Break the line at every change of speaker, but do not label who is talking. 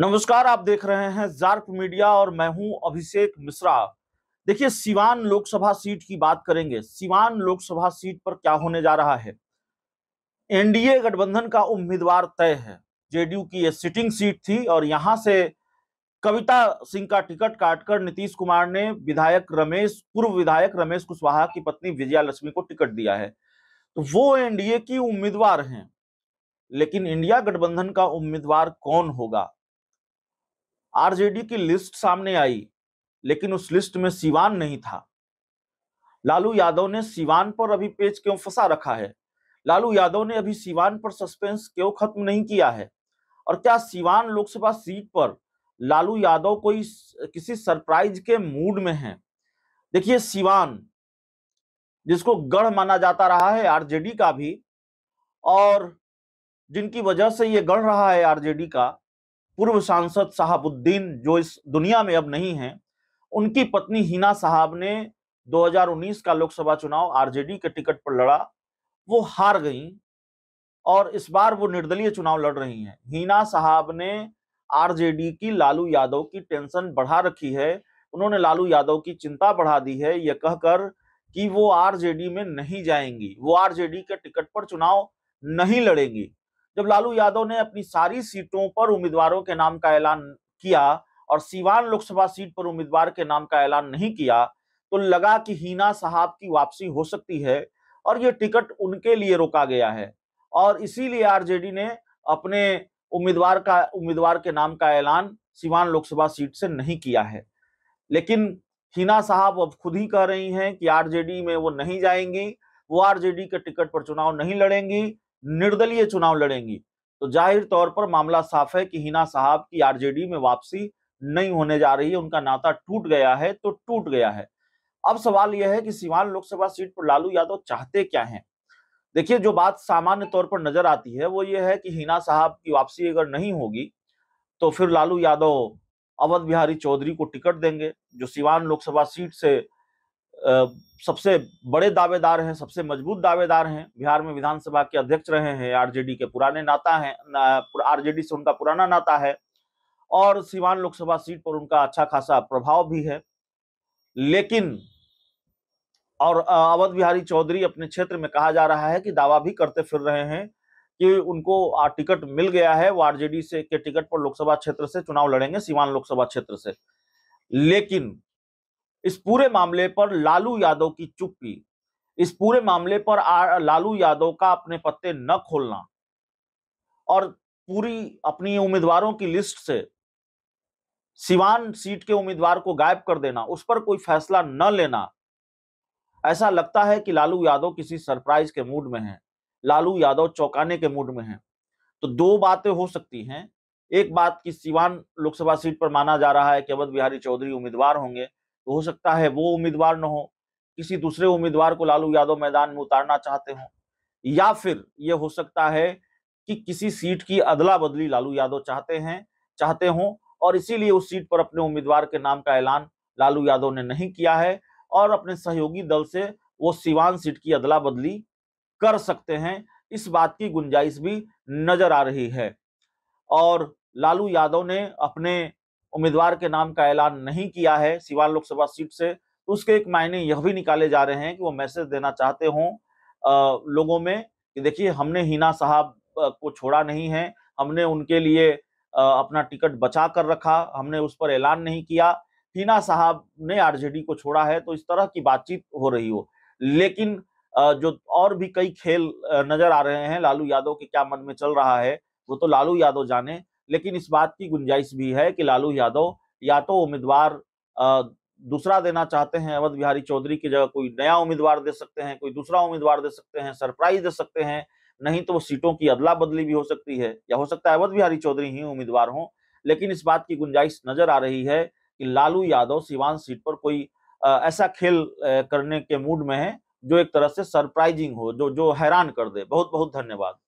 नमस्कार आप देख रहे हैं जार्क मीडिया और मैं हूं अभिषेक मिश्रा देखिए सिवान लोकसभा सीट की बात करेंगे सिवान लोकसभा सीट पर क्या होने जा रहा है एनडीए गठबंधन का उम्मीदवार तय है जेडीयू की यह सिटिंग सीट थी और यहां से कविता सिंह का टिकट काटकर नीतीश कुमार ने विधायक रमेश पूर्व विधायक रमेश कुशवाहा की पत्नी विजया लक्ष्मी को टिकट दिया है तो वो एनडीए की उम्मीदवार हैं लेकिन इंडिया गठबंधन का उम्मीदवार कौन होगा आरजेडी की लिस्ट सामने आई लेकिन उस लिस्ट में सिवान नहीं था लालू यादव ने सिवान पर अभी पेज क्यों फंसा रखा है लालू यादव ने अभी सिवान पर सस्पेंस क्यों खत्म नहीं किया है और क्या सिवान लोकसभा सीट पर लालू यादव कोई किसी सरप्राइज के मूड में है देखिए सिवान जिसको गढ़ माना जाता रहा है आरजेडी का भी और जिनकी वजह से ये गढ़ रहा है आरजेडी का पूर्व सांसद साहबुद्दीन जो इस दुनिया में अब नहीं है उनकी पत्नी हिना साहब ने 2019 का लोकसभा चुनाव आरजेडी के टिकट पर लड़ा वो हार गई और इस बार वो निर्दलीय चुनाव लड़ रही हैं हिना साहब ने आरजेडी की लालू यादव की टेंशन बढ़ा रखी है उन्होंने लालू यादव की चिंता बढ़ा दी है यह कहकर कि वो आरजेडी में नहीं जाएंगी वो आरजेडी के टिकट पर चुनाव नहीं लड़ेंगी जब लालू यादव ने अपनी सारी सीटों पर उम्मीदवारों के नाम का ऐलान किया और सीवान लोकसभा सीट पर उम्मीदवार के नाम का ऐलान नहीं किया तो लगा कि हीना साहब की वापसी हो सकती है और ये टिकट उनके लिए रोका गया है और इसीलिए आरजेडी ने अपने उम्मीदवार का उम्मीदवार के नाम का ऐलान सिवान लोकसभा सीट से नहीं किया है लेकिन हीना साहब अब खुद ही कह रही हैं कि आरजेडी में वो नहीं जाएंगी वो आरजेडी के टिकट पर चुनाव नहीं लड़ेंगी निर्दलीय चुनाव लड़ेंगी तो जाहिर तौर पर मामला साफ है कि हिना साहब की आरजेडी में वापसी नहीं होने जा रही है उनका नाता टूट गया है तो टूट गया है अब सवाल यह है कि सीवान लोकसभा सीट पर लालू यादव चाहते क्या हैं देखिए जो बात सामान्य तौर पर नजर आती है वो ये है कि हिना साहब की वापसी अगर नहीं होगी तो फिर लालू यादव अवध बिहारी चौधरी को टिकट देंगे जो सिवान लोकसभा सीट से सबसे बड़े दावेदार हैं सबसे मजबूत दावेदार हैं बिहार में विधानसभा के अध्यक्ष रहे हैं आरजेडी के पुराने नाता हैं आरजेडी से उनका पुराना नाता है और सीवान लोकसभा सीट पर उनका अच्छा खासा प्रभाव भी है लेकिन और अवध बिहारी चौधरी अपने क्षेत्र में कहा जा रहा है कि दावा भी करते फिर रहे हैं कि उनको टिकट मिल गया है वो आरजेडी से के टिकट पर लोकसभा क्षेत्र से चुनाव लड़ेंगे सीवान लोकसभा क्षेत्र से लेकिन इस पूरे मामले पर लालू यादव की चुप्पी इस पूरे मामले पर लालू यादव का अपने पत्ते न खोलना और पूरी अपनी उम्मीदवारों की लिस्ट से सिवान सीट के उम्मीदवार को गायब कर देना उस पर कोई फैसला न लेना ऐसा लगता है कि लालू यादव किसी सरप्राइज के मूड में हैं लालू यादव चौंकाने के मूड में हैं तो दो बातें हो सकती हैं एक बात की सिवान लोकसभा सीट पर माना जा रहा है कि अवध बिहारी चौधरी उम्मीदवार होंगे तो हो सकता है वो उम्मीदवार न हो किसी दूसरे उम्मीदवार को लालू यादव मैदान में उतारना चाहते हो या फिर ये हो सकता है कि किसी सीट की अदला बदली लालू यादव चाहते हैं चाहते हों और इसीलिए उस सीट पर अपने उम्मीदवार के नाम का ऐलान लालू यादव ने नहीं किया है और अपने सहयोगी दल से वो सिवान सीट की अदला बदली कर सकते हैं इस बात की गुंजाइश भी नजर आ रही है और लालू यादव ने अपने उम्मीदवार के नाम का ऐलान नहीं किया है सिवान लोकसभा सीट से तो उसके एक मायने यह भी निकाले जा रहे हैं कि वो मैसेज देना चाहते हों लोगों में कि देखिए हमने हिना साहब को छोड़ा नहीं है हमने उनके लिए अपना टिकट बचा कर रखा हमने उस पर ऐलान नहीं किया हिना साहब ने आरजेडी को छोड़ा है तो इस तरह की बातचीत हो रही हो लेकिन जो और भी कई खेल नजर आ रहे हैं लालू यादव के क्या मन में चल रहा है वो तो लालू यादव जाने लेकिन इस बात की गुंजाइश भी है कि लालू यादव या तो उम्मीदवार दूसरा देना चाहते हैं अवध बिहारी चौधरी की जगह कोई नया उम्मीदवार दे सकते हैं कोई दूसरा उम्मीदवार दे सकते हैं सरप्राइज दे सकते हैं नहीं तो वो सीटों की अदला बदली भी हो सकती है या हो सकता है अवध बिहारी चौधरी ही उम्मीदवार हों लेकिन इस बात की गुंजाइश नजर आ रही है कि लालू यादव सिवान सीट पर कोई ऐसा खेल करने के मूड में है जो एक तरह से सरप्राइजिंग हो जो जो हैरान कर दे बहुत बहुत धन्यवाद